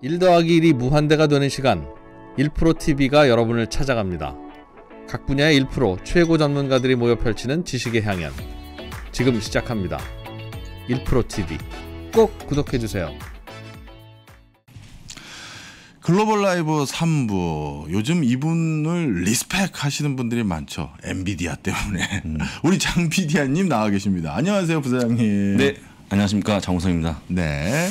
1 더하기 1이 무한대가 되는 시간 1프로TV가 여러분을 찾아갑니다. 각 분야의 1 최고 전문가들이 모여 펼치는 지식의 향연 지금 시작합니다. 1프로TV 꼭 구독해주세요. 글로벌 라이브 3부 요즘 이분을 리스펙 하시는 분들이 많죠. 엔비디아 때문에. 음. 우리 장비디아님 나와 계십니다. 안녕하세요 부사장님. 네. 안녕하십니까 장우성입니다. 네.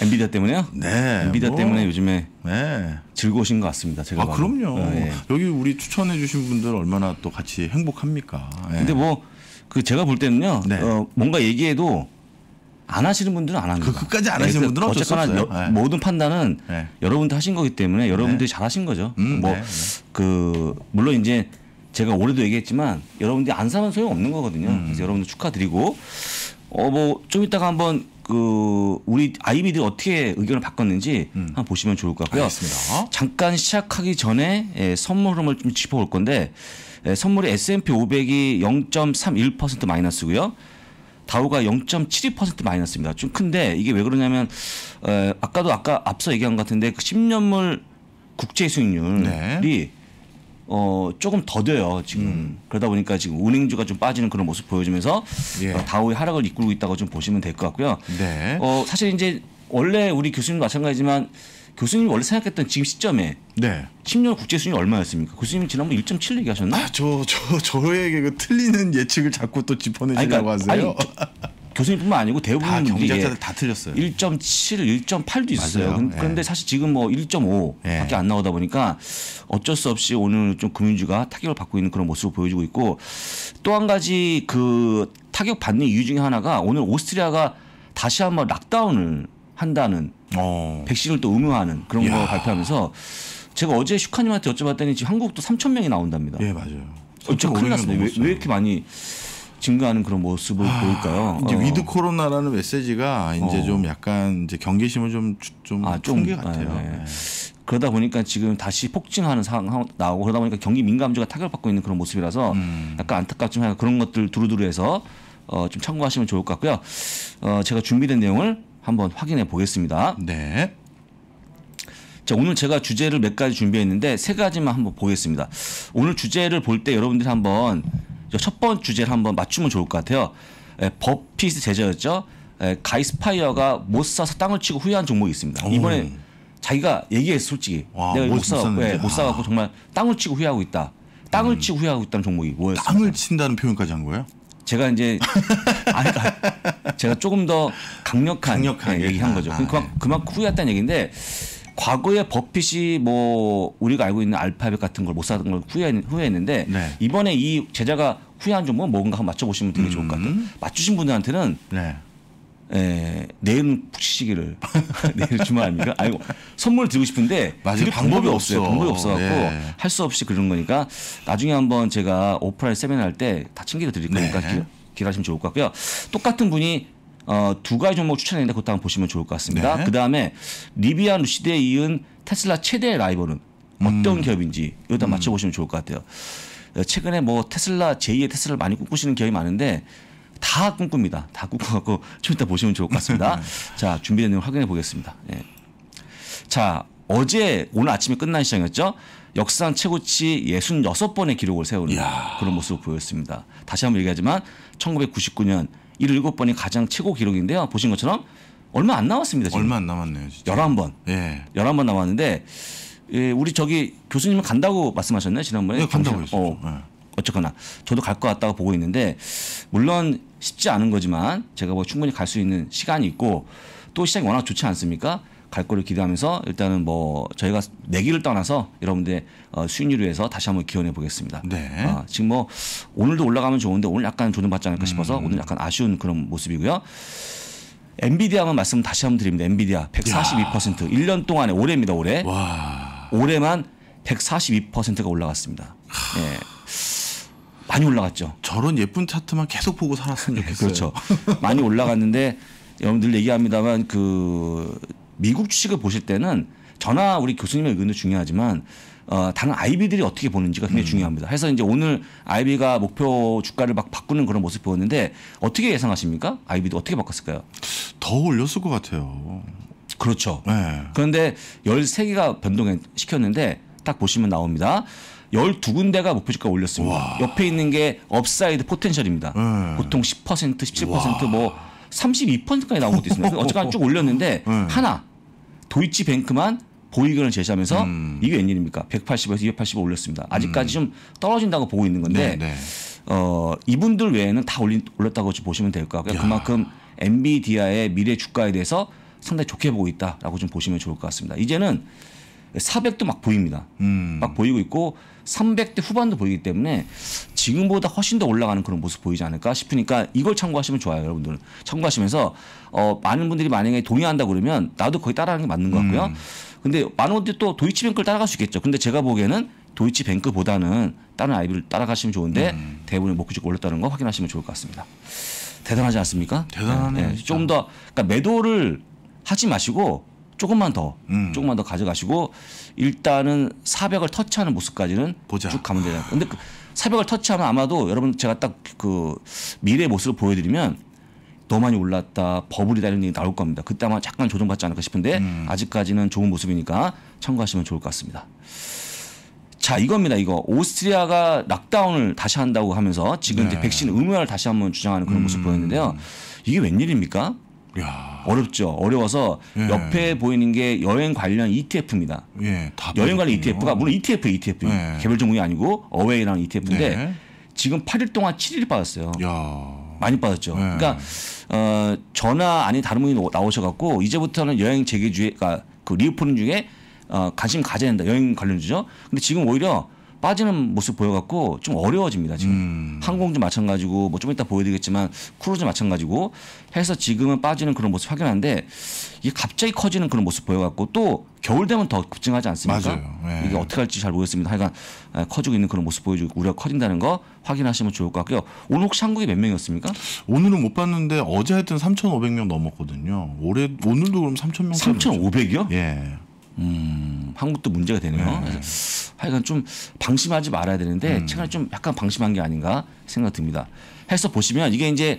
엔비디아 때문에요? 네. 엔비디아 뭐. 때문에 요즘에 네. 즐거우신 것 같습니다. 제가 아 봐도. 그럼요. 어, 예. 여기 우리 추천해주신 분들 얼마나 또 같이 행복합니까? 예. 근데 뭐 그 제가 볼 때는요. 네. 어, 뭔가 얘기해도 안 하시는 분들은 안 합니다. 그 끝까지 안 하시는 네, 분들은 어쨌거나수없 예. 모든 판단은 네. 예. 여러분들 하신 거기 때문에 여러분들이 네. 잘 하신 거죠. 음, 네, 뭐그 네. 물론 이제 제가 올해도 얘기했지만 여러분들이 안 사면 소용 없는 거거든요. 음. 그래서 여러분들 축하드리고 어뭐좀 이따가 한번 그 우리 아이비들 어떻게 의견을 바꿨는지 음. 한번 보시면 좋을 것 같고요. 알겠습니다. 잠깐 시작하기 전에 예, 선물 흐름을 좀 짚어볼 건데 예, 선물이 S&P 500이 0.31% 마이너스고요. 다우가 0.72% 마이너스입니다. 좀 큰데 이게 왜 그러냐면 에, 어, 아까도 아까 앞서 얘기한 것 같은데 그 10년물 국제 수익률이 네. 어 조금 더뎌요 지금 음. 그러다 보니까 지금 운행주가좀 빠지는 그런 모습 보여주면서 예. 어, 다우의 하락을 이끌고 있다고 좀 보시면 될 것 같고요. 네. 어 사실 이제 원래 우리 교수님도 마찬가지지만 교수님이 원래 생각했던 지금 시점에 네. 10년 국제 순위 얼마였습니까? 교수님 이 지난번 1.7 얘기하셨나? 아, 저저저 저에게 그 틀리는 예측을 자꾸 또 짚어내시려고 아니, 그러니까, 하세요. 아니, 교수님뿐만 아니고 대부분 경제자들 다 틀렸어요. 1.7, 1.8도 있어요. 그런데 예. 사실 지금 뭐 1.5밖에 예. 안 나오다 보니까 어쩔 수 없이 오늘 좀 금융주가 타격을 받고 있는 그런 모습을 보여주고 있고 또 한 가지 그 타격 받는 이유 중에 하나가 오늘 오스트리아가 다시 한번 락다운을 한다는 어. 백신을 또 의무화하는 그런 걸 발표하면서 제가 어제 슈카님한테 여쭤봤더니 지금 한국도 3천 명이 나온답니다. 예 맞아요. 어, 제가 큰일 났습니다. 왜, 왜 이렇게 많이 증가하는 그런 모습을 아, 보일까요? 이제 어. 위드 코로나라는 메시지가 이제 어. 좀 약간 이제 경계심을 좀좀 아, 좀게 같아요. 아, 네. 네. 그러다 보니까 지금 다시 폭증하는 상황 나오고 그러다 보니까 경기 민감주가 타격받고 있는 그런 모습이라서 음. 약간 안타깝지만 그런 것들 두루두루해서 어, 좀 참고하시면 좋을 것 같고요. 어, 제가 준비된 내용을 한번 확인해 보겠습니다. 네. 자, 오늘 제가 주제를 몇 가지 준비했는데 세 가지만 한번 보겠습니다. 오늘 주제를 볼 때 여러분들이 한번 첫번 주제를 한번 맞추면 좋을 것 같아요. 예, 버핏이 제자였죠. 예, 가이 스파이어가 못 사서 땅을 치고 후회한 종목이 있습니다. 이번에 오. 자기가 얘기했어 솔직히 와, 내가 못, 못, 사, 예, 못 아. 사갖고 정말 땅을 치고 후회하고 있다. 땅을 음. 치고 후회하고 있다는 종목이 뭐였어요? 땅을 친다는 표현까지 한 거예요? 제가 이제 아니, 그러니까 제가 조금 더 강력한, 강력한 예, 얘기한 아, 거죠. 아, 그만, 네. 그만큼 후회했다는 얘기인데 과거에 버핏이 뭐 우리가 알고 있는 알파벳 같은 걸 못 사던 걸 후회, 했는데 네. 이번에 이 제자가 후회한 점은 뭔가 한번 맞춰보시면 되게 좋을 것 같아요. 음. 맞추신 분들한테는 네. 에, 내일은 시기를 내일 주말 아닙니까? 아니고 선물 드리고 싶은데 맞아 방법이, 없어요. 방법이 없어갖고 네. 할수 없이 그런 거니까 나중에 한번 제가 오프라인 세미나 할 때 다 챙겨 드릴 거니까 네. 기다리시면 좋을 것 같고요. 똑같은 분이 어, 두 가지 종목 추천했는데 그것도 한번 보시면 좋을 것 같습니다. 네. 그 다음에 리비아 루시드에 이은 테슬라 최대 라이벌은 어떤 음. 기업인지 이것도 음. 맞춰보시면 좋을 것 같아요. 어, 최근에 뭐 테슬라 제2의 테슬라를 많이 꿈꾸시는 기업이 많은데 다 꿈꿉니다. 다 꿈꿔갖고 좀 이따 보시면 좋을 것 같습니다. 네. 자 준비된 내용 확인해 보겠습니다. 예. 자 어제 오늘 아침에 끝난 시장이었죠. 역상 최고치 66번의 기록을 세우는 이야. 그런 모습을 보였습니다. 다시 한번 얘기하지만 1999년 77번이 가장 최고 기록인데요. 보신 것처럼 얼마 안 남았습니다. 지금. 얼마 안 남았네요. 진짜. 11번. 예. 11번 남았는데 예, 우리 저기 교수님은 간다고 말씀하셨나요? 지난번에? 네, 간다고 했어요. 어, 예. 어쨌거나 저도 갈 것 같다고 보고 있는데 물론 쉽지 않은 거지만 제가 뭐 충분히 갈 수 있는 시간이 있고 또 시장이 워낙 좋지 않습니까? 갈 거를 기대하면서 일단은 뭐 저희가 내기를 떠나서 여러분들의 어, 수익률 위해서 다시 한번 기원해 보겠습니다. 네. 어, 지금 뭐 오늘도 올라가면 좋은데 오늘 약간 조정받지 않을까 싶어서 음. 오늘 약간 아쉬운 그런 모습이고요. 엔비디아만 말씀 다시 한번 드립니다. 엔비디아 142% 야. 1년 동안에 올해입니다. 올해. 와. 올해만 142%가 올라갔습니다. 예. 많이 올라갔죠. 저런 예쁜 차트만 계속 보고 살았으면 예, 좋겠어요. 그렇죠. 많이 올라갔는데 여러분들 얘기합니다만 그 미국 주식을 보실 때는 저나 우리 교수님의 의견도 중요하지만 어, 다른 아이비들이 어떻게 보는지가 굉장히 음. 중요합니다. 해서 이제 오늘 아이비가 목표 주가를 막 바꾸는 그런 모습 보였는데 어떻게 예상하십니까? 아이비도 어떻게 바꿨을까요? 더 올렸을 것 같아요. 그렇죠. 네. 그런데 열세개가 변동시켰는데 딱 보시면 나옵니다. 열두 군데가 목표 주가 올렸습니다. 와. 옆에 있는 게 업사이드 포텐셜입니다. 네. 보통 10% 17%뭐 32%까지 나온 것도 있습니다. 어쨌거나 쭉 올렸는데 네. 하나 도이치뱅크만 보이그을 제시하면서 음. 이게 웬일입니까? 180에서 2 8 0 올렸습니다. 아직까지 음. 좀 떨어진다고 보고 있는 건데 네네. 네. 어, 이분들 외에는 다 올린, 올렸다고 보시면 될 것 같고요. 야. 그만큼 엔비디아의 미래 주가에 대해서 상당히 좋게 보고 있다라고 좀 보시면 좋을 것 같습니다. 이제는 400도 막 보입니다. 음. 막 보이고 있고 300대 후반도 보이기 때문에 지금보다 훨씬 더 올라가는 그런 모습 보이지 않을까 싶으니까 이걸 참고하시면 좋아요, 여러분들은. 참고하시면서 어, 많은 분들이 만약에 동의한다 그러면 나도 거의 따라하는 게 맞는 것 음. 같고요. 음. 근데 많은 분들이 또 도이치뱅크를 따라갈 수 있겠죠. 근데 제가 보기에는 도이치뱅크보다는 다른 아이비를 따라가시면 좋은데 음. 대부분의 목표직 올렸다는 거 확인하시면 좋을 것 같습니다. 대단하지 않습니까? 대단하네. 네, 조금 네. 더 그러니까 매도를 하지 마시고 조금만 더 음. 조금만 더 가져가시고 일단은 400을 터치하는 모습까지는 보자. 쭉 가면 되잖아요. 근데 그, 새벽을 터치하면 아마도 여러분 제가 딱 그 미래의 모습을 보여드리면 더 많이 올랐다 버블이다 이런 얘기 나올 겁니다. 그때 아마 잠깐 조정받지 않을까 싶은데 음. 아직까지는 좋은 모습이니까 참고하시면 좋을 것 같습니다. 자 이겁니다. 이거 오스트리아가 락다운을 다시 한다고 하면서 지금 네. 이제 백신 의무화를 다시 한번 주장하는 그런 모습 음. 보였는데요. 이게 웬일입니까? 야. 어렵죠. 어려워서 예. 옆에 보이는 게 여행 관련 ETF입니다. 예, 여행 관련 ETF가 물론 ETF, ETF 예. 개별 종목이 아니고 어웨이라는 ETF인데 네. 지금 8일 동안 7일 빠졌어요. 야. 많이 빠졌죠. 네. 그러니까 어, 전화 아니 다른 분이 나오셔갖고 이제부터는 여행 재개주에 그러니까 그 리오프닝 중에 어, 관심 가져야 된다. 여행 관련주죠. 근데 지금 오히려 빠지는 모습 보여갖고 좀 어려워집니다 지금 음. 항공도 마찬가지고 뭐 좀 이따 보여드리겠지만 크루즈 마찬가지고 해서 지금은 빠지는 그런 모습 확인하는데 이게 갑자기 커지는 그런 모습 보여갖고 또 겨울 되면 더 급증하지 않습니까? 네. 이게 어떻게 할지 잘 모르겠습니다. 하여간 아, 커지고 있는 그런 모습 보여주고 우리가 커진다는 거 확인하시면 좋을 것 같고요. 오늘 혹시 한국이 몇 명이었습니까? 오늘은 못 봤는데 어제 하여튼 3,500명 넘었거든요. 올해 오늘도 그럼 3,000명 3,500이요? 예. 음, 한국도 문제가 되네요. 네. 하여간 좀 방심하지 말아야 되는데 음. 최근에 좀 약간 방심한 게 아닌가 생각 듭니다. 해서 보시면 이게 이제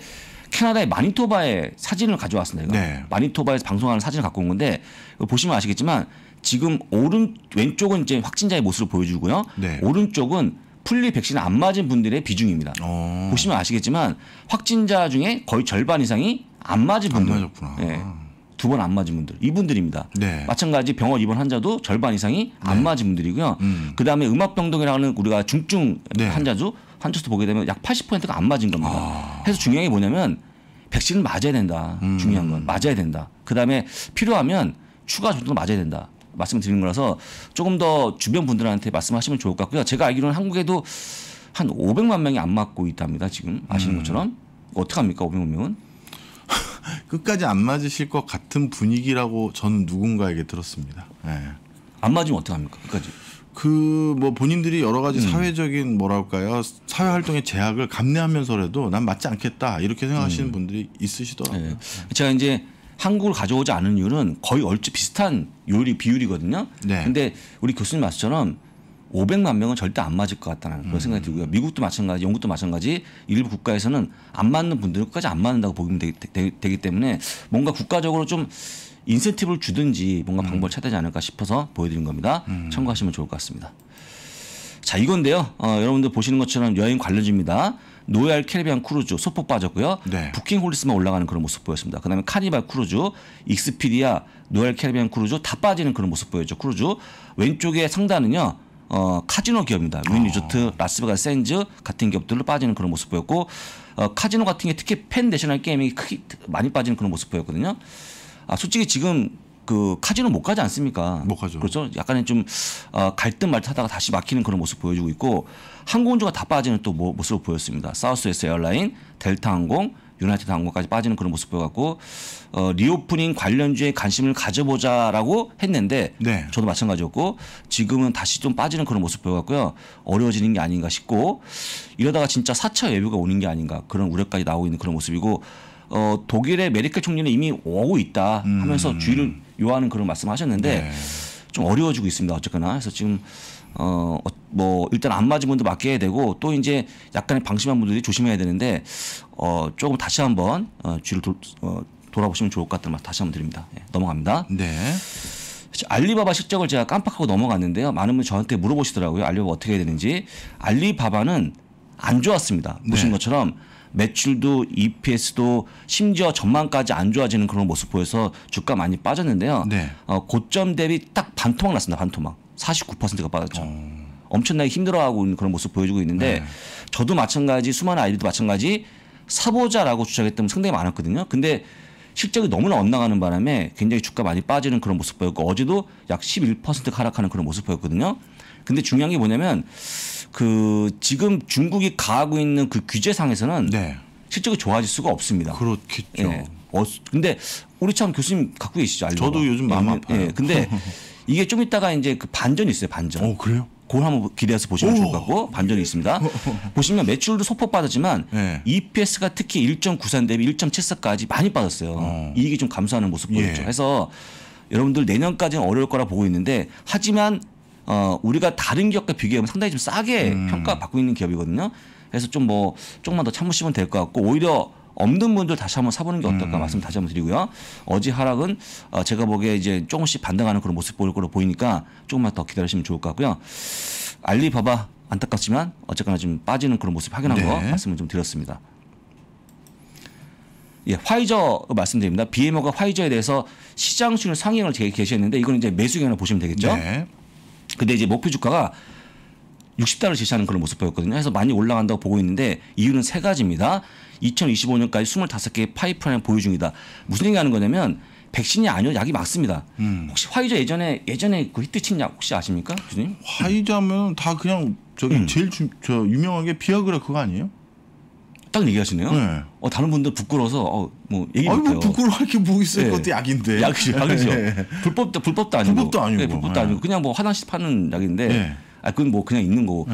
캐나다의 마니토바의 사진을 가져왔습니다. 네. 마니토바에서 방송하는 사진을 갖고 온 건데 보시면 아시겠지만 지금 오른 왼쪽은 이제 확진자의 모습을 보여주고요. 네. 오른쪽은 풀리 백신 안 맞은 분들의 비중입니다. 오. 어. 보시면 아시겠지만 확진자 중에 거의 절반 이상이 안 맞은 분들. 안 맞았구나. 네. 두번안 맞은 분들 이분들입니다. 네. 마찬가지 병원 입원 환자도 절반 이상이 안 네. 맞은 분들이고요. 음. 그다음에 음압병동이라는 우리가 중증 네. 환자도 환자수 보게 되면 약 80%가 안 맞은 겁니다. 아. 그래서 중요한 게 뭐냐면 백신을 맞아야 된다. 음. 중요한 건 맞아야 된다. 그다음에 필요하면 추가 접종도 맞아야 된다. 말씀드린 거라서 조금 더 주변 분들한테 말씀하시면 좋을 것 같고요. 제가 알기로는 한국에도 한 500만 명이 안 맞고 있답니다. 지금 아시는 음. 것처럼 어떻게 합니까? 500만 명은 끝까지 안 맞으실 것 같은 분위기라고 전 누군가에게 들었습니다. 예. 안 맞으면 어떡합니까? 끝까지. 그 뭐 본인들이 여러 가지 음. 사회적인 뭐랄까요 사회 활동의 제약을 감내하면서라도 난 맞지 않겠다 이렇게 생각하시는 음. 분들이 있으시더라고요. 네. 제가 이제 한국을 가져오지 않은 이유는 거의 얼추 비슷한 요리 비율이거든요. 네. 근데 우리 교수님 말씀처럼 500만 명은 절대 안 맞을 것 같다는 그런 음. 생각이 들고요. 미국도 마찬가지, 영국도 마찬가지, 일부 국가에서는 안 맞는 분들은 끝까지 안 맞는다고 보면 되기, 되기 때문에 뭔가 국가적으로 좀 인센티브를 주든지 뭔가 방법을 음. 찾아야 않을까 싶어서 보여드린 겁니다. 음. 참고하시면 좋을 것 같습니다. 자 이건데요. 어, 여러분들 보시는 것처럼 여행 관련지입니다. 노얄 캐리비안 크루즈 소폭 빠졌고요. 네. 부킹 홀리스만 올라가는 그런 모습 보였습니다. 그다음에 카니발 크루즈, 익스피디아, 노얄 캐리비안 크루즈 다 빠지는 그런 모습 보였죠. 크루즈 왼쪽에 상단은요. 어, 카지노 기업입니다. 윈리조트, 아. 어. 라스베가스 샌즈 같은 기업들로 빠지는 그런 모습 보였고 어, 카지노 같은 게 특히 팬 내셔널 게임이 크게 많이 빠지는 그런 모습 보였거든요. 아, 솔직히 지금 그 카지노 못 가지 않습니까? 못 가죠. 그렇죠. 약간의 좀 어, 갈등 말타다가 다시 막히는 그런 모습 보여주고 있고 항공주가 다 빠지는 또 모습을 보였습니다. 사우스웨스 에어라인, 델타 항공, 유나이티드 항공까지 빠지는 그런 모습 보여갖고 어, 리오프닝 관련주에 관심을 가져보자라고 했는데 네. 저도 마찬가지였고 지금은 다시 좀 빠지는 그런 모습 보여갖고요 어려워지는 게 아닌가 싶고 이러다가 진짜 사차 예비가 오는 게 아닌가 그런 우려까지 나오고 있는 그런 모습이고 어, 독일의 메리켈 총리는 이미 오고 있다 하면서 음. 주의를 요하는 그런 말씀하셨는데 네. 좀 어려워지고 있습니다 어쨌거나 그래서 지금 어, 뭐 일단 안 맞은 분도 맡겨야 되고 또 이제 약간의 방심한 분들이 조심해야 되는데 어 조금 다시 한번 어 뒤를 도, 어, 돌아보시면 좋을 것 같다는 말 다시 한번 드립니다. 예, 넘어갑니다. 네. 알리바바 실적을 제가 깜빡하고 넘어갔는데요. 많은 분 저한테 물어보시더라고요. 알리바바 어떻게 해야 되는지. 알리바바는 안 좋았습니다. 네. 보신 네. 것처럼 매출도 EPS도 심지어 전망까지 안 좋아지는 그런 모습 보여서 주가 많이 빠졌는데요. 네. 어, 고점 대비 딱 반토막 났습니다. 반토막. 49%가 빠졌죠. 어. 엄청나게 힘들어하고 있는 그런 모습 보여주고 있는데 네. 저도 마찬가지 수많은 아이들도 마찬가지 사보자라고 주장했던 상당히 많았거든요. 근데 실적이 너무나 엇나가는 바람에 굉장히 주가 많이 빠지는 그런 모습 보였고 어제도 약 11% 하락하는 그런 모습 보였거든요. 근데 중요한 게 뭐냐면 그 지금 중국이 가하고 있는 그 규제상에서는 네. 실적이 좋아질 수가 없습니다. 그렇겠죠. 예. 어, 근데 우리 참 교수님 갖고 계시죠? 알고 저도 요즘 마음 예, 아파요. 예. 근데 이게 좀 이따가 이제 그 반전이 있어요. 반전. 어, 그래요? 그걸 한번 기대해서 보시면 좋을 것 같고 반전이 있습니다. 보시면 매출도 소폭 빠졌지만 네. EPS가 특히 1.93 대비 1.74까지 많이 빠졌어요. 어. 이익이 좀 감소하는 모습 보였죠. 예. 해서 여러분들 내년까지는 어려울 거라 보고 있는데 하지만 어, 우리가 다른 기업과 비교하면 상당히 좀 싸게 음. 평가받고 있는 기업이거든요. 그래서 좀 뭐 조금만 더 참으시면 될 것 같고 오히려 없는 분들 다시 한번 사보는 게 어떨까 음. 말씀 다시 한번 드리고요. 어제 하락은 어, 제가 보기에 이제 조금씩 반등하는 그런 모습 보일 거로 보이니까 조금만 더 기다리시면 좋을 것 같고요. 알리바바 안타깝지만 어쨌거나 지금 빠지는 그런 모습 확인한 네. 거 말씀을 좀 드렸습니다. 예, 화이저 말씀드립니다. BMO가 화이저에 대해서 시장 수준 상향을 제시했는데 이건 이제 매수 경향을 보시면 되겠죠. 네. 근데 이제 목표 주가가 60달러 제시하는 그런 모습 보였거든요. 그래서 많이 올라간다고 보고 있는데 이유는 세 가지입니다. 2025년까지 25개의 파이프라인 보유 중이다. 무슨 얘기하는 거냐면 백신이 아니요 약이 맞습니다. 음. 혹시 화이자 예전에 예전에 그 히트친 약 혹시 아십니까, 교님 화이자면 다 그냥 저기 음. 제일 주, 저 유명한 게 비아그라 그거 아니에요? 딱 얘기하시네요. 네. 어, 다른 분들 부끄러워서 어, 뭐 얘기 뭐 못해요. 뭐 부끄러워할 게 뭐 있어요? 네. 그것도 약인데. 약이죠. 아, 약이죠. 예. 네. 불법도 불법도 아니고. 불법도 아니고. 네, 불법도 아니고 그냥 뭐 화장실 파는 약인데. 아 그건 뭐 그냥 있는 거고.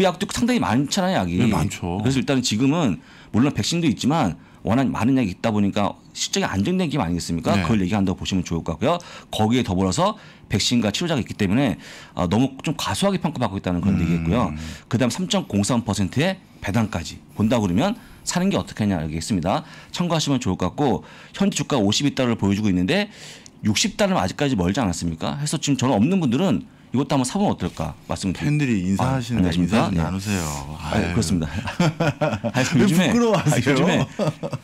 그 약도 상당히 많잖아요, 약이. 네, 많죠. 그래서 일단은 지금은 물론 백신도 있지만 워낙 많은 약이 있다 보니까 실적이 안정된 게업 아니겠습니까? 네. 그걸 얘기한다고 보시면 좋을 것 같고요. 거기에 더불어서 백신과 치료자가 있기 때문에 어, 너무 좀 과소하게 평가받고 있다는 그런 음. 얘기겠고요. 그다음 3.03%의 배당까지 본다 고 그러면 사는 게 어떻게 하냐 알겠습니다. 참고하시면 좋을 것 같고 현재 주가 52달러를 보여주고 있는데 60달러는 아직까지 멀지 않았습니까? 해서 지금 저는 없는 분들은 이것도 한번 사보면 어떨까 말씀 팬들이 아, 인사하시는 아, 인사 예. 나누세요. 아, 그렇습니다. 아니, 요즘에, 부끄러워하세요? 요즘에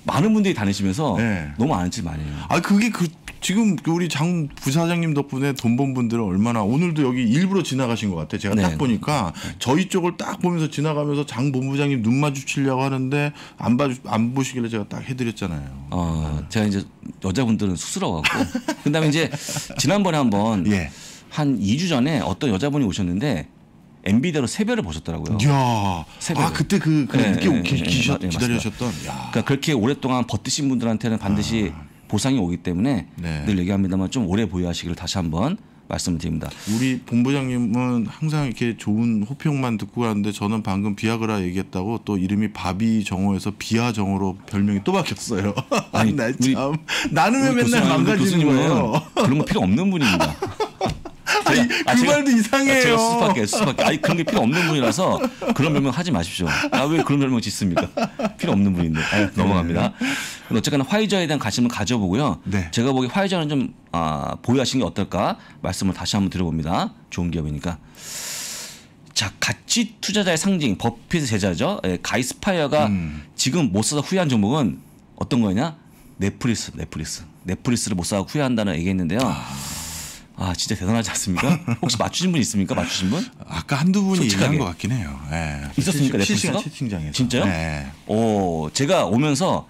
많은 분들이 다니시면서 네. 너무 아는 집 많이 해요. 아 그게 그 지금 그 우리 장 부사장님 덕분에 돈번 분들은 얼마나 오늘도 여기 일부러 지나가신 것 같아요. 제가 네. 딱 네. 보니까 저희 쪽을 딱 보면서 지나가면서 장 본부장님 눈 마주치려고 하는데 안 봐주 안 보시길래 제가 딱 해드렸잖아요. 어, 제가 이제 여자분들은 수스러워하고 그다음에 이제 지난번에 한번 예. 한 2주 전에 어떤 여자분이 오셨는데 MB대로 세별을 보셨더라고요. 야, 아, 세배아 그때 그, 늦게 그 네, 네, 기, 네, 다리셨던 그러니까 그렇게 오랫동안 버티신 분들한테는 반드시 아. 보상이 오기 때문에 늘 얘기합니다만 좀 오래 보유하시기를 다시 한번 말씀 드립니다. 우리 본부장님은 항상 이렇게 좋은 호평만 듣고 가는데 저는 방금 비아그라 얘기했다고 또 이름이 바비 정호에서 비아 정호로 별명이 또 바뀌었어요. 아니, 나 참. 나는 왜 맨날 망가지는 거예요? 그런 거 필요 없는 분입니다. 제가, 아니, 아, 그 제가, 말도 이상해요. 아, 제가 수밖에 수밖에. 아니 그런 게 필요 없는 분이라서 그런 별명 하지 마십시오. 아왜 그런 별명 짓습니까? 필요 없는 분인데 아유, 네. 넘어갑니다. 네. 어쨌거나 화이자에 대한 관심을 가져보고요. 네. 제가 보기 화이자는 좀 아, 보유하신게 어떨까 말씀을 다시 한번 드려봅니다. 좋은 기업이니까. 자 가치 투자자의 상징 버핏의 제자죠. 예, 가이스파이어가 음. 지금 못 사서 후회한 종목은 어떤 거냐? 넷플릭스, 넷플릭스, 넷플릭스를 못사서 후회한다는 얘기했는데요. 아. 아 진짜 대단하지 않습니까? 혹시 맞추신 분 있습니까? 맞추신 분? 아까 한두 분이 얘기한 것 같긴 해요. 예. 있었습니까? 실시간 채팅장에서. 진짜요? 네. 오, 제가 오면서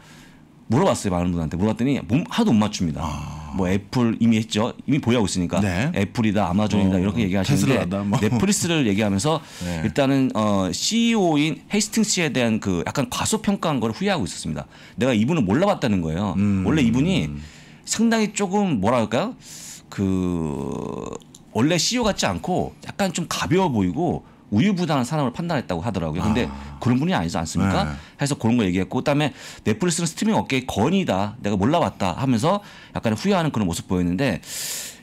물어봤어요 많은 분한테 물어봤더니 하도 못 맞춥니다. 아... 뭐 애플 이미 했죠. 이미 보유하고 있으니까 네. 애플이다 아마존이다 어, 이렇게 얘기하시는데 뭐. 넷플릭스를 얘기하면서 네. 일단은 어, CEO인 헤이스팅씨에 대한 그 약간 과소평가한 걸 후회하고 있었습니다. 내가 이분을 몰라봤다는 거예요. 음... 원래 이분이 상당히 조금 뭐랄까요? 그 원래 CEO 같지 않고 약간 좀 가벼워 보이고 우유부단한 사람을 판단했다고 하더라고요. 근데 아. 그런 분이 아니지 않습니까? 네. 해서 그런 거 얘기했고 그다음에 넷플릭스는 스트리밍 업계의 건이다. 내가 몰라봤다 하면서 약간 후회하는 그런 모습 보였는데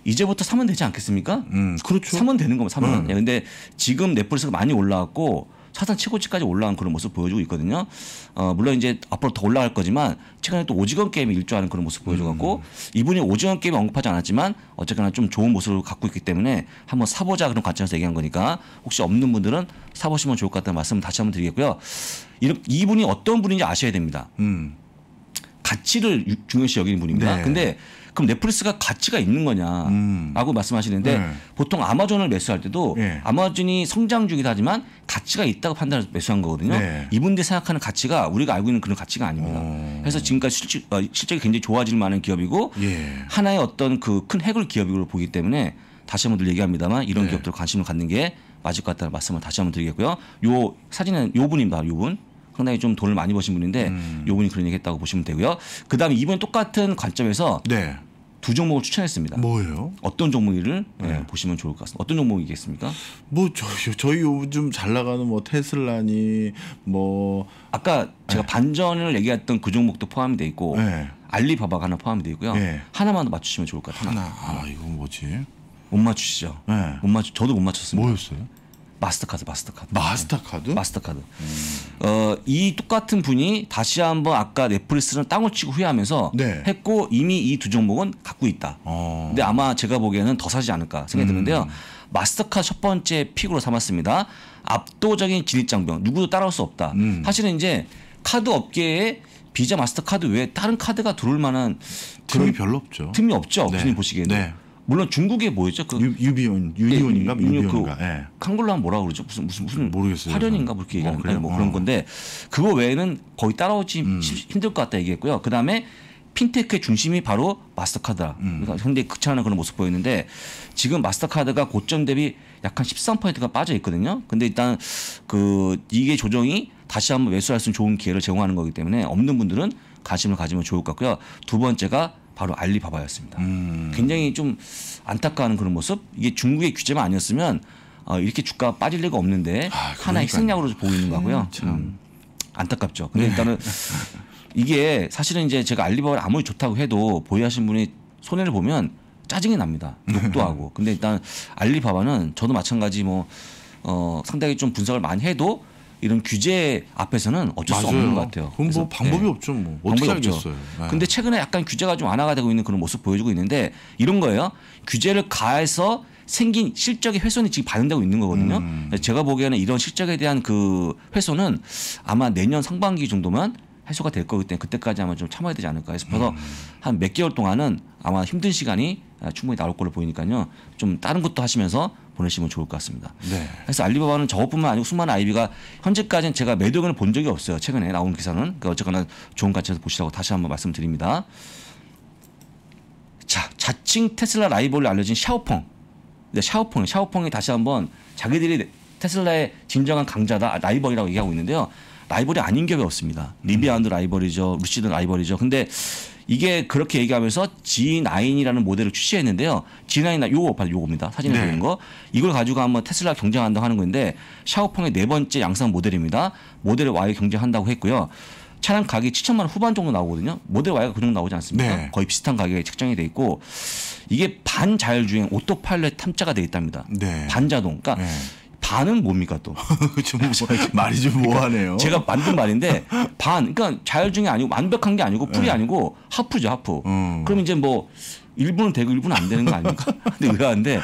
이제부터 사면 되지 않겠습니까? 음, 그렇죠. 사면 되는 거면 사면. 음. 예, 근데 지금 넷플릭스가 많이 올라왔고 사상 최고치까지 올라간 그런 모습 보여주고 있거든요. 어, 물론 이제 앞으로 더 올라갈 거지만 최근에 또 오징어 게임에 일조하는 그런 모습 보여줘갖고 음. 이분이 오징어 게임 언급하지 않았지만 어쨌거나 좀 좋은 모습을 갖고 있기 때문에 한번 사보자 그런 관점에서 얘기한 거니까 혹시 없는 분들은 사보시면 좋을 것 같다는 말씀 다시 한번 드리겠고요. 이분이 어떤 분인지 아셔야 됩니다. 음. 가치를 중요시 여기는 분입니다. 네. 근데 그럼 넷플릭스가 가치가 있는 거냐라고 음. 말씀하시는데 네. 보통 아마존을 매수할 때도 네. 아마존이 성장 중이다 하지만 가치가 있다고 판단해서 매수한 거거든요. 네. 이분들이 생각하는 가치가 우리가 알고 있는 그런 가치가 아닙니다. 오. 어. 그래서 지금까지 실질, 어, 실적이 굉장히 좋아질 만한 기업이고 예. 하나의 어떤 그 큰 핵을 기업으로 보기 때문에 다시 한번 늘 얘기합니다만 이런 네. 기업들 관심을 갖는 게 맞을 것 같다는 말씀을 다시 한번 드리겠고요. 요 사진은 요 분입니다. 요 분. 상당히 좀 돈을 많이 버신 분인데 음. 요분이 그런 얘기 했다고 보시면 되고요. 그 다음에 이번 똑같은 관점에서 네. 두 종목을 추천했습니다. 뭐예요? 어떤 종목을 예, 네. 보시면 좋을 것 같습니다. 어떤 종목이겠습니까? 뭐 저, 저희 요즘 잘 나가는 뭐 테슬라니 뭐 아까 제가 네. 반전을 얘기했던 그 종목도 포함돼 이 있고 네. 알리바바가 하나 포함돼 있고요. 네. 하나만 맞추시면 좋을 것 같아요. 하나. 아 이건 뭐지? 못 맞추시죠? 네. 못 맞추. 저도 못 맞췄습니다. 뭐였어요? 마스터카드, 마스터카드. 마스터카드? 네. 마스터카드. 음. 어, 이 똑같은 분이 다시 한번 아까 넷플릭스는 땅을 치고 후회하면서 네. 했고 이미 이 두 종목은 갖고 있다. 어. 근데 아마 제가 보기에는 더 사지 않을까 생각이 음. 드는데요. 마스터카드 첫 번째 픽으로 삼았습니다. 압도적인 진입장벽 누구도 따라올 수 없다. 음. 사실은 이제 카드 업계에 비자 마스터카드 외에 다른 카드가 들어올 만한 틈이 별로 없죠. 틈이 없죠. 교수님 네. 보시기에는. 네. 물론 중국에 뭐였죠? 그 유, 비온 유니온인가 예, 뭐 유니온인가? 그 예. 캉블라 뭐라 그러죠? 무슨 무슨 무슨 모르겠어요. 화련인가 그렇게 뭐 얘기하는 어, 아니, 뭐 어. 그런 건데 그거 외에는 거의 따라오지 음. 힘들 것 같다 얘기했고요. 그다음에 핀테크의 중심이 바로 마스터카드라 음. 그러니까 현대 극찬하는 그런 모습 보였는데 지금 마스터카드가 고점 대비 약한 13%가 빠져 있거든요. 근데 일단 그 이게 조정이 다시 한번 매수할 수 있는 좋은 기회를 제공하는 거기 때문에 없는 분들은 가심을 가지면 좋을 것 같고요. 두 번째가 바로 알리바바였습니다. 음. 굉장히 좀 안타까운 그런 모습. 이게 중국의 규제만 아니었으면 어, 이렇게 주가 빠질 리가 없는데 아, 하나의 희생양으로 보이는 거고요. 음, 참. 음, 안타깝죠. 근데 네. 일단은 이게 사실은 이제 제가 알리바바를 아무리 좋다고 해도 보유하신 분이 손해를 보면 짜증이 납니다. 욕도 하고. 근데 일단 알리바바는 저도 마찬가지 뭐 어, 상당히 좀 분석을 많이 해도 이런 규제 앞에서는 어쩔 맞아요. 수 없는 것 같아요. 그럼 뭐, 예. 뭐 방법이 네. 없죠. 뭐. 어떻게 알겠어요. 네. 예. 근데 최근에 약간 규제가 좀 완화가 되고 있는 그런 모습 보여주고 있는데 이런 거예요. 규제를 가해서 생긴 실적의 훼손이 지금 반영되고 있는 거거든요. 음. 제가 보기에는 이런 실적에 대한 그 훼손은 아마 내년 상반기 정도만 해소가 될 거기 때문에 그때까지 아마 좀 참아야 되지 않을까 싶어서 음. 한몇 개월 동안은 아마 힘든 시간이 아, 충분히 나올 걸로 보이니까요. 좀 다른 것도 하시면서 보내시면 좋을 것 같습니다. 네. 그래서 알리바바는 저뿐만 아니고 수많은 아이비가 현재까지는 제가 매도 견을본 적이 없어요. 최근에 나온 기사는. 그러니까 어쨌거나 좋은 가치에서 보시라고 다시 한번 말씀드립니다. 자, 자칭 테슬라 라이벌로 알려진 샤오펑. 네, 샤오펑. 샤오펑이 다시 한번 자기들이 네, 테슬라의 진정한 강자다, 라이벌이라고 얘기하고 있는데요. 라이벌이 아닌 게왜 없습니다. 리비안도 라이벌이죠. 루시드 라이벌이죠. 근데 이게 그렇게 얘기하면서 G9이라는 모델을 출시했는데요. G9이나 요거 봐요. 요겁니다. 사진에 네. 보이는 네. 거. 이걸 가지고 한번 테슬라 경쟁한다 고 하는 건데 샤오펑의 네 번째 양산 모델입니다. 모델 Y 경쟁한다고 했고요. 차량 가격이 7천만 원 후반 정도 나오거든요. 모델 Y가 그 정도 나오지 않습니까? 네. 거의 비슷한 가격에 책정이 돼 있고 이게 반자율주행 오토파일럿 탐자가 돼 있답니다. 네. 반자동. 그러니까 네. 반은 뭡니까 또? 좀 말이 좀 그러니까 뭐하네요. 제가 만든 말인데 반 그러니까 자율중이 아니고 완벽한 게 아니고 풀이 네. 아니고 하프죠 하프. 음. 그럼 이제 뭐 일부는 되고 일부는 안 되는 거 아닙니까? 근데 의아한데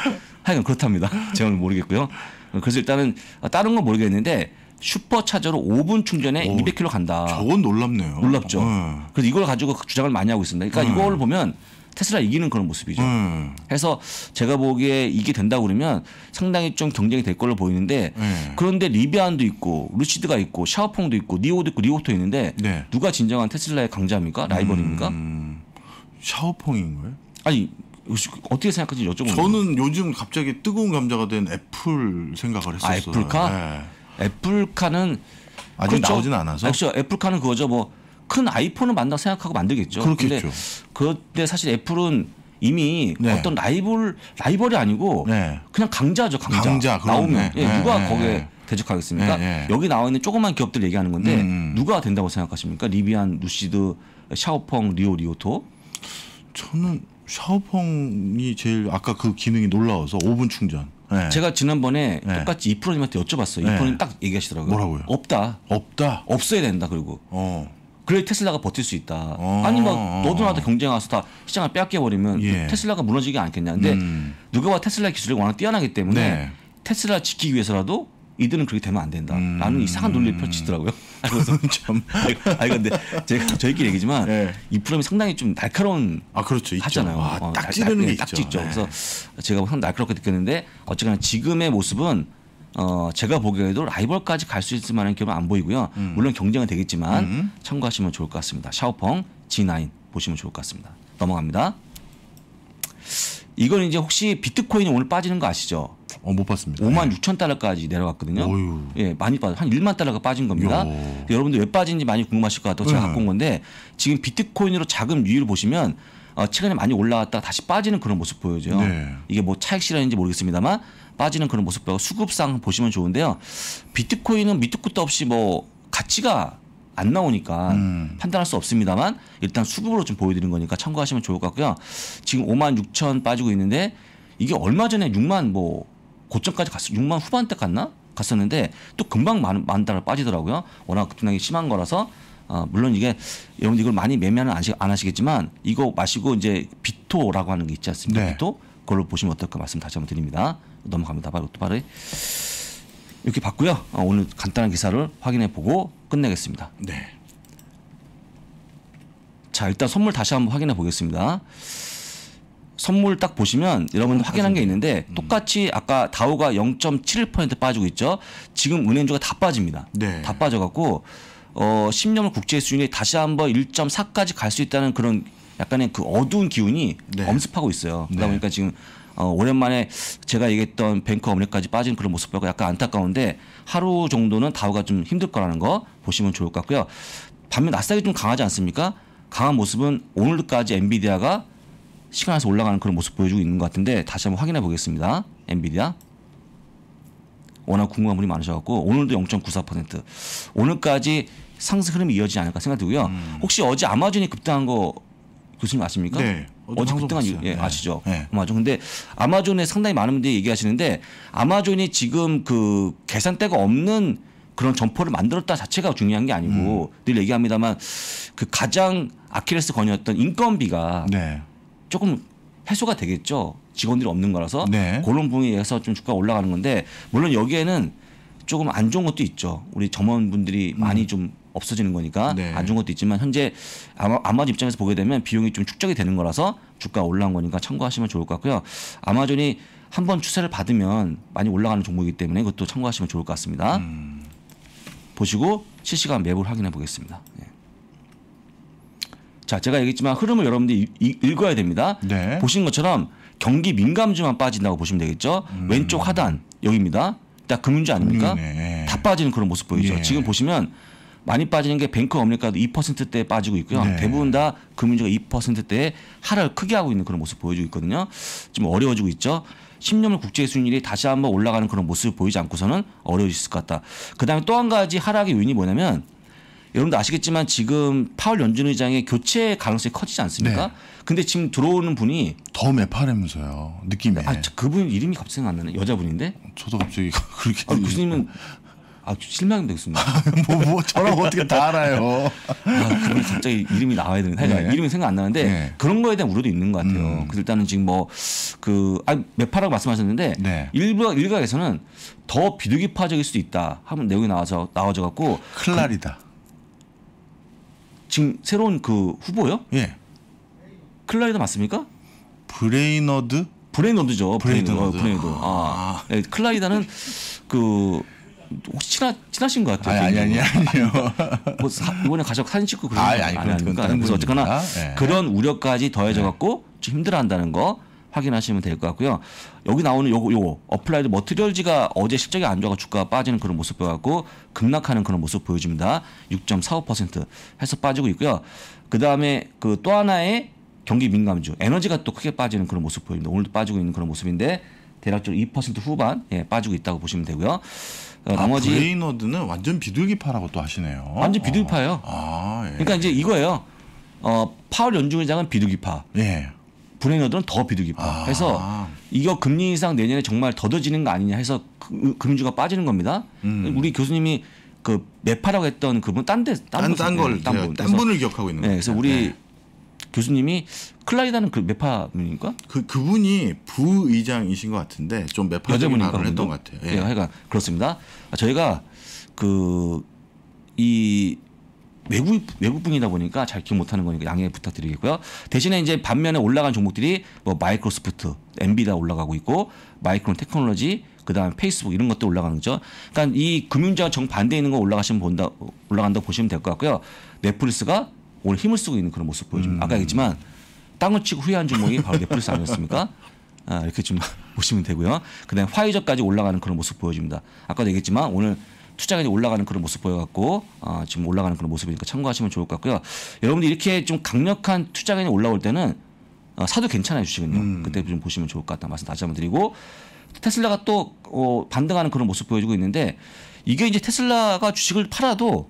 하여간 그렇답니다. 제가 모르겠고요. 그래서 일단은 다른 건 모르겠는데 슈퍼차저로 5분 충전에 오, 200km 간다. 저건 놀랍네요. 놀랍죠. 네. 그래서 이걸 가지고 그 주장을 많이 하고 있습니다. 그러니까 네. 이걸 보면 테슬라 이기는 그런 모습이죠. 음. 그래서 제가 보기에 이게 된다 고 그러면 상당히 좀 경쟁이 될 걸로 보이는데 음. 그런데 리비안도 있고 루시드가 있고 샤오펑도 있고 니오도 있고 리오토 있는데 네. 누가 진정한 테슬라의 강자입니까? 라이벌입니까? 음. 샤오펑인가요? 아니 어떻게 생각하지 여쭤보는 저는 요즘 갑자기 뜨거운 감자가 된 애플 생각을 했었어요. 아, 애플카? 네. 애플카는 아직 그렇죠. 나오진 않아서. 그렇죠. 애플카는 그거죠. 뭐큰 아이폰을 만다 생각하고 만들겠죠. 그렇겠죠. 그런데 사실 애플은 이미 네. 어떤 라이벌 라이벌이 아니고 네. 그냥 강자죠 강자, 강자 나오면 예, 네, 누가 네, 거기에 네. 대적하겠습니까? 여기 나와 있는 조그만 기업들 얘기하는 건데 음. 누가 된다고 생각하십니까? 리비안, 루시드, 샤오펑, 리오, 리오토? 저는 샤오펑이 제일 아까 그 기능이 놀라워서 5분 충전. 네. 제가 지난번에 네. 똑같이 이프로님한테 여쭤봤어요. 이프로님 네. 딱 얘기하시더라고요. 뭐라고요? 없다. 없다. 없어야 된다. 그리고. 어. 그래 테슬라가 버틸 수 있다. 어. 아니면 뭐, 너도 나도 경쟁해서 다 시장을 빼앗겨버리면 예. 그 테슬라가 무너지지 않겠냐. 근데 음. 누가 봐 테슬라 기술이 워낙 뛰어나기 때문에 네. 테슬라 지키기 위해서라도 이들은 그렇게 되면 안 된다. 음. 라는 음. 이상한 논리를 펼치더라고요. 그래서 아니, 근데 제가 저희끼리 얘기지만 네. 이 프로그램이 상당히 좀 날카로운. 아, 그렇죠. 하잖아요. 아, 어, 딱 찌르는 어, 게딱 있죠. 딱 네. 그래서 제가 항상 뭐 날카롭게 느꼈는데 어쨌거나 지금의 모습은 어, 제가 보기에도 라이벌까지 갈 수 있을 만한 기업은 안 보이고요. 음. 물론 경쟁은 되겠지만 음. 참고하시면 좋을 것 같습니다. 샤오펑 G9 보시면 좋을 것 같습니다. 넘어갑니다. 이건 이제 혹시 비트코인이 오늘 빠지는 거 아시죠? 어, 못 봤습니다. 5만 6천 달러까지 내려갔거든요. 오유. 예, 많이 빠져. 한 1만 달러가 빠진 겁니다. 여러분들 왜 빠진지 많이 궁금하실 것 같아서 네. 제가 갖고 온 건데 지금 비트코인으로 자금 유입을 보시면 어, 최근에 많이 올라왔다가 다시 빠지는 그런 모습 보여줘요. 네. 이게 뭐 차익 실현인지 모르겠습니다만 빠지는 그런 모습 보고 수급상 보시면 좋은데요. 비트코인은 밑도 끝도 없이 뭐 가치가 안 나오니까 음. 판단할 수 없습니다만 일단 수급으로 좀 보여드린 거니까 참고하시면 좋을 것 같고요. 지금 5만 6천 빠지고 있는데 이게 얼마 전에 6만 뭐 고점까지 갔어 6만 후반대 갔나 갔었는데 또 금방 만, 만 달러 빠지더라고요. 워낙 급등이 심한 거라서 어, 물론 이게 여러분 이걸 많이 매매는 안 하시겠지만 이거 마시고 이제 비토라고 하는 게 있지 않습니까? 네. 비토 그걸로 보시면 어떨까 말씀 다시 한번 드립니다. 넘어갑니다. 바로 똑바로 이렇게 봤고요. 어, 오늘 간단한 기사를 확인해 보고 끝내겠습니다. 네. 자 일단 선물 다시 한번 확인해 보겠습니다. 선물 딱 보시면 여러분 음, 확인한 게 있는데 음. 똑같이 아까 다우가 0.71% 빠지고 있죠. 지금 은행주가 다 빠집니다. 네. 다 빠져갖고 어 10년물 국제 수준이 다시 한번 1.4까지 갈 수 있다는 그런 약간의 그 어두운 기운이 네. 엄습하고 있어요. 그러다 네. 보니까 지금 어, 오랜만에 제가 얘기했던 뱅크 업머까지 빠진 그런 모습 보고 약간 안타까운데 하루 정도는 다우가 좀 힘들 거라는 거 보시면 좋을 것 같고요. 반면 낯싸기좀 강하지 않습니까? 강한 모습은 오늘까지 엔비디아가 시간에서 올라가는 그런 모습 보여주고 있는 것 같은데 다시 한번 확인해 보겠습니다. 엔비디아 워낙 궁금한 분이 많으셔갖고 오늘도 0.94% 오늘까지 상승 흐름이 이어지지 않을까 생각되고요. 음. 혹시 어제 아마존이 급등한 거 교수님 아십니까? 네. 어제 급등한 이유 예, 네. 아시죠? 네. 아마존. 근데 아마존에 상당히 많은 분들이 얘기하시는데 아마존이 지금 그 계산대가 없는 그런 점포를 만들었다 자체가 중요한 게 아니고 음. 늘 얘기합니다만 그 가장 아킬레스 건이었던 인건비가 네. 조금 해소가 되겠죠. 직원들이 없는 거라서 네. 그런 부분에 의해서 좀 주가 올라가는 건데 물론 여기에는 조금 안 좋은 것도 있죠. 우리 점원분들이 음. 많이 좀 없어지는 거니까 네. 안 좋은 것도 있지만 현재 아마존 입장에서 보게 되면 비용이 좀 축적이 되는 거라서 주가 올라온 거니까 참고하시면 좋을 것 같고요. 아마존이 한 번 추세를 받으면 많이 올라가는 종목이기 때문에 그것도 참고하시면 좋을 것 같습니다. 음. 보시고 실시간 매물 확인해 보겠습니다. 예. 자, 제가 얘기했지만 흐름을 여러분들이 읽어야 됩니다. 네. 보신 것처럼 경기 민감주만 빠진다고 보시면 되겠죠. 음. 왼쪽 하단 여기입니다. 딱 금융주 아닙니까? 네. 다 빠지는 그런 모습 보이죠. 예. 지금 보시면 많이 빠지는 게 뱅크 업리가도 2%대에 빠지고 있고요. 네. 대부분 다 금융주가 2%대에 하락을 크게 하고 있는 그런 모습 보여주고 있거든요. 좀 어려워지고 있죠. 10년물 국제 수익률이 다시 한번 올라가는 그런 모습을 보이지 않고서는 어려워질 것 같다. 그다음에 또 한 가지 하락의 요인이 뭐냐면 여러분도 아시겠지만 지금 파월 연준 의장의 교체 가능성이 커지지 않습니까? 네. 근데 지금 들어오는 분이 더 매파라면서요. 느낌이. 아, 그분 이름이 갑자기 생각 안 나네. 여자분인데. 저도 갑자기 그렇게. 아, 교수님은 아주 실망이 되겠습니다. 뭐, 뭐 저랑 어떻게 다 알아요. 아, 그러 갑자기 이름이 나와야 되는 하 네. 이름이 생각 안 나는데 네. 그런 거에 대한 우려도 있는 것 같아요. 음. 그래서 일단은 지금 뭐 그 아, 매파라고 말씀하셨는데 네. 일부 일각에서는 더 비둘기파적일 수도 있다 하면 내용이 나와서 나와져 갖고 클라리다. 그 지금 새로운 그 후보요? 예. 클라리다 맞습니까? 브레이너드? 브레이너드죠. 브레이너드. 브레이너드. 어, 아. 아. 네, 클라리다는 그 혹시 친하 친하신 것 같아요. 아니 아니, 아니 아니요. 뭐 사, 이번에 가족 사진 찍고 그런 아니, 아니, 거 아니 그러니까 그니서 어쨌거나 네. 그런 우려까지 더해져 갖고 네. 예. 좀 힘들어한다는 거 확인하시면 될 것 같고요. 여기 나오는 요거 요거 어플라이드 머트리얼지가 어제 실적이 안 좋아서 주가가 빠지는 그런 모습 보여갖고 급락하는 그런 모습 보여집니다6.45% 해서 빠지고 있고요. 그 다음에 그또 하나의 경기 민감주 에너지가 또 크게 빠지는 그런 모습 보입니다. 오늘도 빠지고 있는 그런 모습인데 대략적으로 2% 후반 예, 빠지고 있다고 보시면 되고요. 어, 아, 나머지 브레이너드는 완전 비둘기파라고 또 하시네요. 완전 비둘기파예요. 어. 아, 예. 그러니까 이제 이거예요. 어, 파월 연준의장은 비둘기파. 예. 브레이너드는 더 비둘기파. 아. 그래서 이거 금리 인상 내년에 정말 더뎌지는 거 아니냐 해서 금주가 빠지는 겁니다. 음. 우리 교수님이 그 매파라고 했던 그분 딴데딴 딴, 딴 걸, 예, 딴 예, 분. 딴 분을 기억하고 있는 예, 거예요. 네, 그래서 우리 네. 교수님이 클라이다는 그매파 분입니까? 그 그분이 부의장이신 것 같은데 좀매파적인 발언을 했던 것 같아요. 예, 예 그러니까 그렇습니다. 아, 저희가 그 이 외국 외국분이다 보니까 잘 기억 못하는 거니까 양해 부탁드리겠고요. 대신에 이제 반면에 올라간 종목들이 뭐 마이크로소프트, 엔비다 올라가고 있고 마이크론 테크놀로지, 그다음 페이스북 이런 것도 올라가는 거죠. 그러니까 이 금융자 정 반대 있는 거 올라가시면 본다 올라간다고 보시면 될 것 같고요. 넷플릭스가 오늘 힘을 쓰고 있는 그런 모습 보여줍니다. 음. 아까 얘기했지만 땅을 치고 후회한 종목이 바로 넷플릭스 아니었습니까? 아, 이렇게 좀 보시면 되고요. 그다음 에 화이저까지 올라가는 그런 모습 보여줍니다. 아까도 얘기했지만 오늘 투자가 이제 올라가는 그런 모습 보여갖고 아, 지금 올라가는 그런 모습이니까 참고하시면 좋을 것 같고요. 여러분들 이렇게 좀 강력한 투자가 올라올 때는 어, 사도 괜찮아요 주식은요. 음. 그때 좀 보시면 좋을 것 같다 말씀 다시 한번 드리고 테슬라가 또 어, 반등하는 그런 모습 보여주고 있는데 이게 이제 테슬라가 주식을 팔아도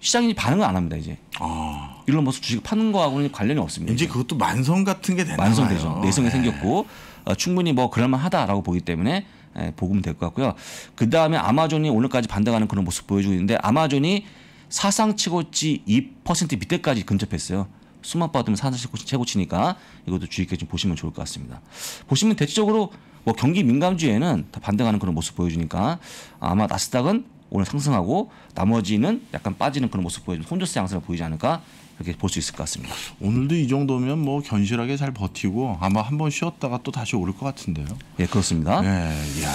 시장이 반응을 안 합니다 이제. 아. 일론 머스크 주식 파는 거하고는 관련이 없습니다. 이제 그것도 만성 같은 게 되나요? 만성되죠. 아, 내성이 네. 생겼고 어, 충분히 뭐 그럴만하다라고 보기 때문에 예, 보금 될 것 같고요. 그 다음에 아마존이 오늘까지 반등하는 그런 모습 보여주고 있는데 아마존이 사상 최고치 2% 밑에까지 근접했어요. 수만 빠지면 사상 최고치니까 이것도 주의깊게 좀 보시면 좋을 것 같습니다. 보시면 대체적으로 뭐 경기 민감주에는 다 반등하는 그런 모습 보여주니까 아마 나스닥은 오늘 상승하고 나머지는 약간 빠지는 그런 모습 보여주는 혼조세 양상을 보이지 않을까 이렇게 볼 수 있을 것 같습니다. 오늘도 이 정도면 뭐 견실하게 잘 버티고 아마 한 번 쉬었다가 또 다시 오를 것 같은데요. 예, 그렇습니다. 예, 네, 야.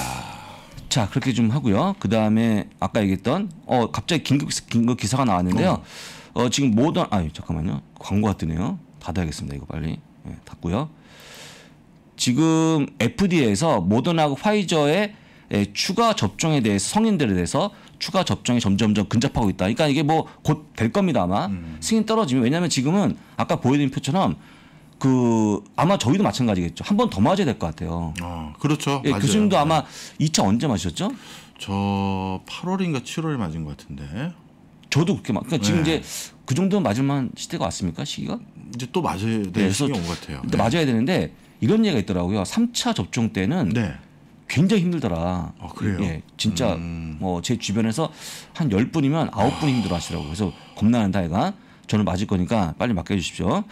자, 그렇게 좀 하고요. 그다음에 아까 얘기했던 어 갑자기 긴급 긴급 기사가 나왔는데요. 어, 어 지금 모던 아, 잠깐만요. 광고가 뜨네요. 닫아야겠습니다. 이거 빨리. 예, 닫고요. 지금 FDA에서 모더나하고 화이저의 예, 추가 접종에 대해 성인들에 대해서 추가 접종이 점점점 근접하고 있다. 그러니까 이게 뭐 곧 될 겁니다 아마 음. 승인 떨어지면 왜냐하면 지금은 아까 보여드린 표처럼 그 아마 저희도 마찬가지겠죠. 한 번 더 맞아야 될 것 같아요. 아, 그렇죠. 예, 교수님도 그 아마 네. 2차 언제 맞으셨죠? 저 8월인가 7월에 맞은 것 같은데. 저도 그렇게 맞. 그러니까 네. 지금 이제 그 정도는 맞을만 시대가 왔습니까 시기가? 이제 또 맞아야 될 네, 시기 온것 같아요. 네. 맞아야 되는데 이런 얘기가 있더라고요. 3차 접종 때는 네. 굉장히 힘들더라. 아, 그래요? 예, 진짜 음. 뭐제 주변에서 한 열분이면 아홉 분 힘들어 하시라고 그래서 겁나는다 애가. 저는 맞을 거니까 빨리 맡겨 주십시오.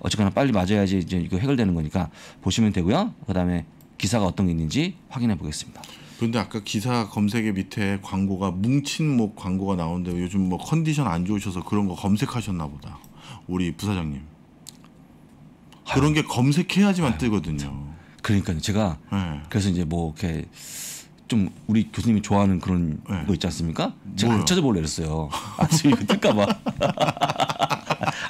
어쨌거나 빨리 맞아야지 이제 이거 해결되는 거니까 보시면 되고요. 그다음에 기사가 어떤 게 있는지 확인해 보겠습니다. 그런데 아까 기사 검색에 밑에 광고가 뭉친 목 광고가 나오는데 요즘 뭐 컨디션 안 좋으셔서 그런 거 검색하셨나 보다. 우리 부사장님. 아유. 그런 게 검색해야지만 아유, 뜨거든요. 그러니까 요 제가 네. 그래서 이제 뭐 이렇게 좀 우리 교수님이 좋아하는 그런 네. 거 있지 않습니까? 제가 뭐요? 안찾아보려그랬어요 아침에 뜰까봐.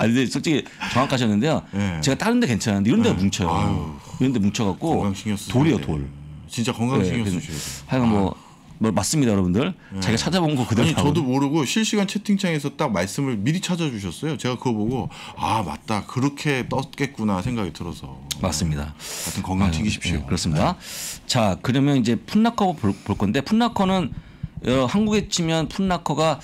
아 근데 솔직히 정확하셨는데요. 네. 제가 다른 데 괜찮은데 이런 데가 네. 뭉쳐요. 아유. 이런 데 뭉쳐갖고 돌이요 돌. 진짜 건강 네, 신경 쓰셔야 돼요. 하여간 뭐 아. 뭐 맞습니다, 여러분들. 음. 자기가 네. 찾아본 거 그대로. 아니, 저도 모르고 실시간 채팅창에서 딱 말씀을 미리 찾아주셨어요. 제가 그거 보고 아 맞다 그렇게 떴겠구나 생각이 들어서. 맞습니다. 네. 하여튼 건강 아, 챙기십시오. 네, 그렇습니다. 네. 자 그러면 이제 풋나커 볼, 볼 건데 풋나커는 어, 한국에 치면 풋나커가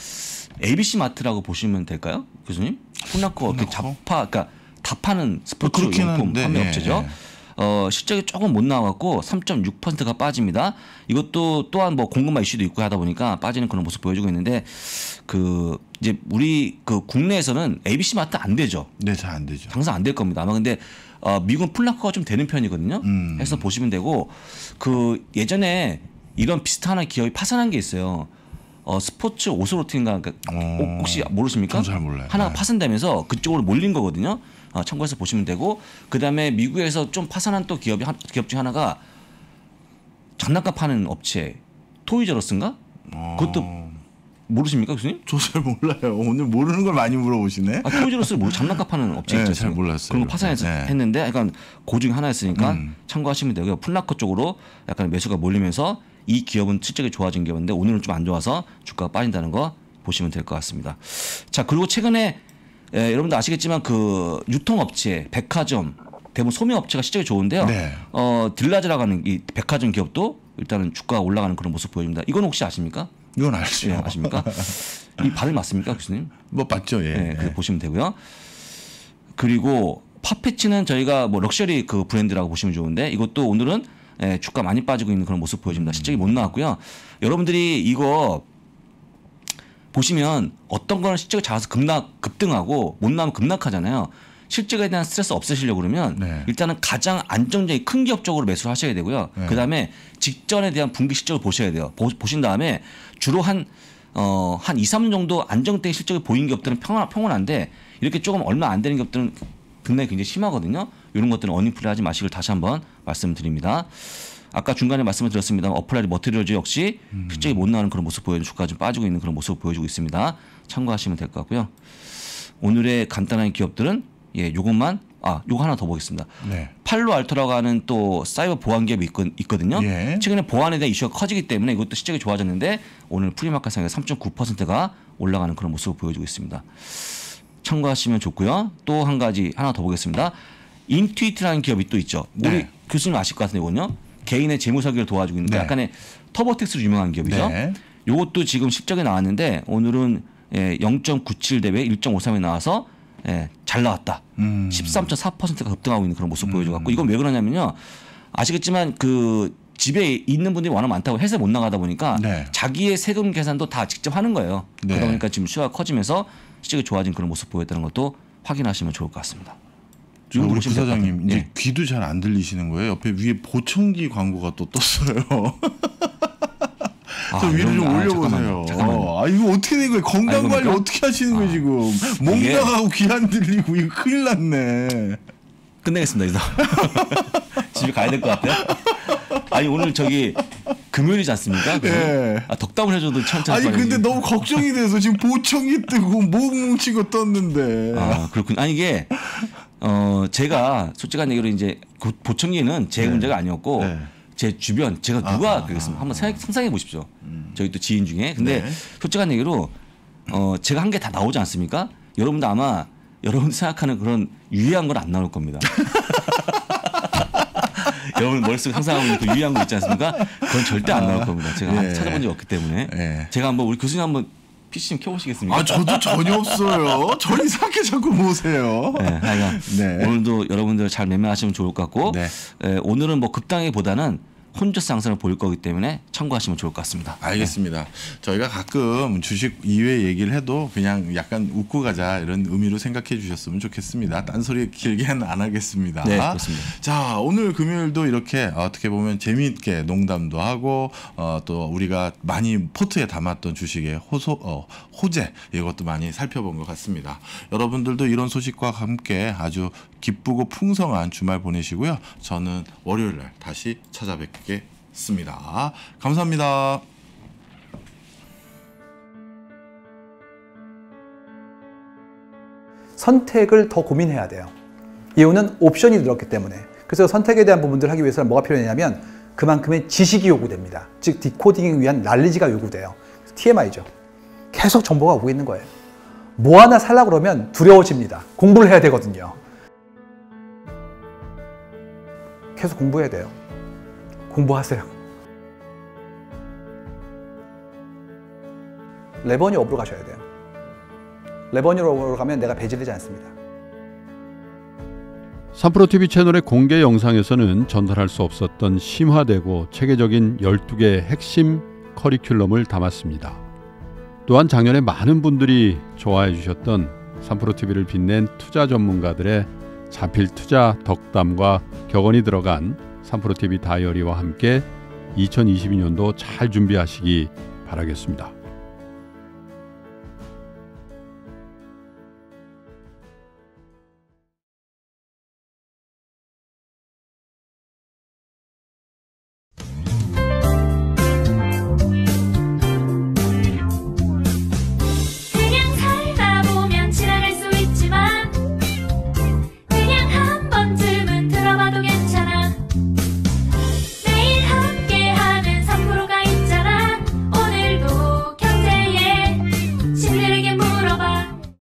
ABC 마트라고 보시면 될까요, 교수님? 풋나커 이렇게 잡파 그러니까 다 파는 스포츠 뭐 용품 판매 네, 업체죠. 예, 어, 실적이 조금 못 나왔고 3.6%가 빠집니다. 이것도 또한 뭐 공급망 이슈도 있고 하다 보니까 빠지는 그런 모습 보여주고 있는데 그 이제 우리 그 국내에서는 ABC 마트 안 되죠. 네, 잘 안 되죠. 당장 안될 겁니다. 아마 근데 어, 미국은 플라커가 좀 되는 편이거든요. 음. 해서 보시면 되고 그 예전에 이런 비슷한 기업이 파산한 게 있어요. 어, 스포츠 오스로틴가 그러니까 어, 혹시 모르십니까? 잘 몰라요. 하나가 네. 파산되면서 그쪽으로 몰린 거거든요. 어, 참고해서 보시면 되고 그다음에 미국에서 좀 파산한 또 기업이 한, 기업 중 하나가 장난감 파는 업체 토이저러스인가? 어... 그것도 모르십니까 교수님? 저 잘 몰라요. 오늘 모르는 걸 많이 물어보시네. 아, 토이저러스를 장난감 파는 업체 있죠. 네, 잘 몰랐어요. 그런 거 파산해서 네. 네. 했는데 약간 고중 그 하나였으니까 음. 참고하시면 되고요. 플라커 쪽으로 약간 매수가 몰리면서 이 기업은 실적이 좋아진 기업인데 오늘은 좀 안 좋아서 주가가 빠진다는 거 보시면 될 것 같습니다. 자 그리고 최근에 예, 여러분도 아시겠지만 그 유통업체, 백화점 대부분 소매업체가 실적이 좋은데요. 네. 어, 딜라즈라고 하는 이 백화점 기업도 일단은 주가가 올라가는 그런 모습 보입니다. 이건 혹시 아십니까? 이건 알죠. 예, 아십니까? 이 발음 맞습니까, 교수님? 뭐 맞죠. 예. 예 네. 보시면 되고요. 그리고 파페치는 저희가 뭐 럭셔리 그 브랜드라고 보시면 좋은데 이것도 오늘은 예, 주가 많이 빠지고 있는 그런 모습 보여집니다. 실적이 못 나왔고요. 여러분들이 이거 보시면 어떤 거는 실적이 작아서 급락 급등하고 못 나면 급락하잖아요. 실적에 대한 스트레스 없으시려고 그러면 네. 일단은 가장 안정적인 큰 기업 쪽으로 매수를 하셔야 되고요. 네. 그다음에 직전에 대한 분기 실적을 보셔야 돼요. 보, 신 다음에 주로 한 어, 한 2, 3분 정도 안정된 실적을 보인 기업들은 평안, 평온한데 이렇게 조금 얼마 안 되는 기업들은 굉장히 굉장히 심하거든요. 이런 것들은 어닝플레 하지 마시길 다시 한번 말씀드립니다. 아까 중간에 말씀을 드렸습니다. 어플라이 머티리얼즈 역시 실적이 음. 못 나오는 그런 모습 보여주고 주가 좀 빠지고 있는 그런 모습 을 보여주고 있습니다. 참고하시면 될 것 같고요. 오늘의 간단한 기업들은 예, 요것만 아, 요거 하나 더 보겠습니다. 네. 팔로 알토라고 하는 또 사이버 보안 기업이 있거, 든요 예. 최근에 보안에 대한 이슈가 커지기 때문에 이것도 실적이 좋아졌는데 오늘 프리마켓상에 3.9%가 올라가는 그런 모습을 보여주고 있습니다. 참고하시면 좋고요. 또 한 가지 하나 더 보겠습니다. 인투이트라는 기업이 또 있죠. 우리 네. 교수님 아실 것 같은데 이건요. 개인의 재무 설계를 도와주고 있는 네. 약간의 터보텍스로 유명한 기업이죠. 네. 이것도 지금 실적이 나왔는데 오늘은 예, 0.97 대비 1.53에 나와서 예, 잘 나왔다. 음. 13.4%가 급등하고 있는 그런 모습 음. 보여줘갖고 이건 왜 그러냐면요. 아시겠지만 그 집에 있는 분들이 워낙 많다고 해서 못 나가다 보니까 네. 자기의 세금 계산도 다 직접 하는 거예요. 네. 그러다 보니까 지금 수요가 커지면서 시적이 좋아진 그런 모습 보였다는 것도 확인하시면 좋을 것 같습니다. 지금 우리 부사장님 이제 예. 귀도 잘 안 들리시는 거예요. 옆에 위에 보청기 광고가 또 떴어요. 아, 좀 위로 좀 아, 올려보세요. 잠아 이거 어떻게 된 거예요? 건강 아, 관리 어떻게 하시는 거예요 아. 지금? 몸 이게... 나가고 귀 안 들리고 이거 큰일 났네. 끝내겠습니다 이제. 집에 가야 될 것 같아요. 아니 오늘 저기 금요일이지 않습니까? 네. 아, 덕담을 해줘도 참참. 아니 근데 너무 걱정이 돼서 지금 보청이 뜨고 목 뭉치고 떴는데. 아 그렇군. 아니 이게 어 제가 솔직한 얘기로 이제 보청기는 제 네. 문제가 아니었고 네. 제 주변 제가 아, 누가 아, 그랬으면 아, 한번 생각, 상상해 보십시오. 음. 저희 또 지인 중에 근데 네. 솔직한 얘기로 어 제가 한 게 다 나오지 않습니까? 여러분도 아마 여러분 생각하는 그런 유의한 건 안 나올 겁니다. 여러분 머릿속에 상상하고 있는 그 유의한 거 있지 않습니까? 그건 절대 안 나올 아. 겁니다. 제가 예. 찾아본 적이 없기 때문에. 예. 제가 한번 우리 교수님 한번 PC좀 켜보시겠습니까? 아, 저도 전혀 없어요. 저이 사케 자꾸 모세요. 네, 하여간 네. 오늘도 여러분들 잘 매매하시면 좋을 것 같고, 네. 에, 예, 오늘은 뭐 급당기보다는 혼조세 양상을 보일 거기 때문에 참고하시면 좋을 것 같습니다. 네. 알겠습니다. 네. 저희가 가끔 주식 이외 얘기를 해도 그냥 약간 웃고 가자 이런 의미로 생각해 주셨으면 좋겠습니다. 딴소리 길게는 안 하겠습니다. 네, 그렇습니다. 자, 오늘 금요일도 이렇게 어떻게 보면 재미있게 농담도 하고 어, 또 우리가 많이 포트에 담았던 주식의 호소, 어, 호재 이것도 많이 살펴본 것 같습니다. 여러분들도 이런 소식과 함께 아주 기쁘고 풍성한 주말 보내시고요. 저는 월요일 날 다시 찾아뵙겠습니다. 감사합니다. 선택을 더 고민해야 돼요. 이유는 옵션이 늘었기 때문에. 그래서 선택에 대한 부분들을 하기 위해서는 뭐가 필요하냐면 그만큼의 지식이 요구됩니다. 즉 디코딩을 위한 날리지가 요구돼요. TMI죠. 계속 정보가 오고 있는 거예요. 뭐 하나 살라 그러면 두려워집니다. 공부를 해야 되거든요. 계속 공부해야 돼요. 공부하세요. 레버니 업으로 가셔야 돼요. 레버니 업으로 가면 내가 배제되지 않습니다. 삼프로TV 채널의 공개 영상에서는 전달할 수 없었던 심화되고 체계적인 12개의 핵심 커리큘럼을 담았습니다. 또한 작년에 많은 분들이 좋아해 주셨던 삼프로TV를 빛낸 투자 전문가들의 자필 투자 덕담과 격언이 들어간 삼프로 TV 다이어리와 함께 2022년도 잘 준비하시기 바라겠습니다.